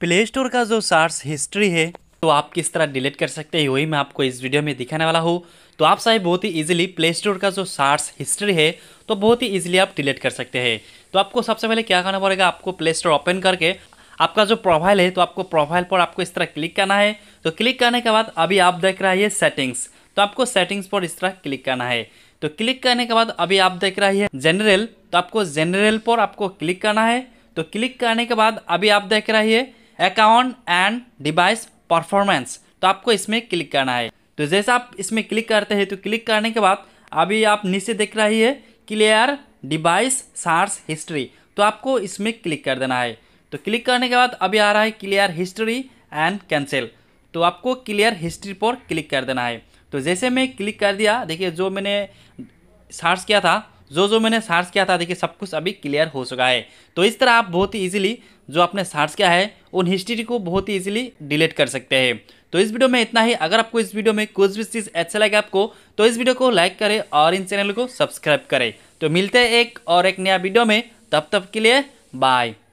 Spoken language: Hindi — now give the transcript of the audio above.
प्ले स्टोर का जो सार्स हिस्ट्री है तो आप किस तरह डिलीट कर सकते हैं वही मैं आपको इस वीडियो में दिखाने वाला हूँ तो आप साहब बहुत ही इजीली प्ले स्टोर का जो सार्स हिस्ट्री है तो बहुत ही इजीली आप डिलीट कर सकते हैं तो आपको सबसे पहले क्या करना पड़ेगा आपको प्ले स्टोर ओपन करके आपका जो प्रोफाइल है तो आपको प्रोफाइल पर आपको इस तरह क्लिक करना है तो क्लिक करने के बाद अभी आप देख रहा है सेटिंग्स तो आपको सेटिंग्स पर इस तरह क्लिक करना है तो क्लिक करने के बाद अभी आप देख रहा है जनरल तो आपको जनरल पर आपको क्लिक करना है तो क्लिक करने के बाद अभी आप देख रहा है अकाउंट एंड डिवाइस परफॉर्मेंस तो आपको इसमें क्लिक करना है तो जैसे आप इसमें क्लिक करते हैं तो क्लिक करने के बाद अभी आप नीचे देख रही है क्लियर डिवाइस सार्स हिस्ट्री तो आपको इसमें क्लिक कर देना है तो क्लिक करने के बाद अभी आ रहा है क्लियर हिस्ट्री एंड कैंसिल तो आपको क्लियर हिस्ट्री पर क्लिक कर देना है तो जैसे मैं क्लिक कर दिया देखिए जो मैंने सर्च किया था जो जो मैंने सर्च किया था देखिए सब कुछ अभी क्लियर हो चुका है तो इस तरह आप बहुत ही ईजिली जो आपने सर्च किया है उन हिस्ट्री को बहुत ही इजीली डिलीट कर सकते हैं तो इस वीडियो में इतना ही अगर आपको इस वीडियो में कुछ भी चीज़ अच्छा लगे आपको तो इस वीडियो को लाइक करें और इन चैनल को सब्सक्राइब करें तो मिलते हैं एक और एक नया वीडियो में तब तक के लिए बाय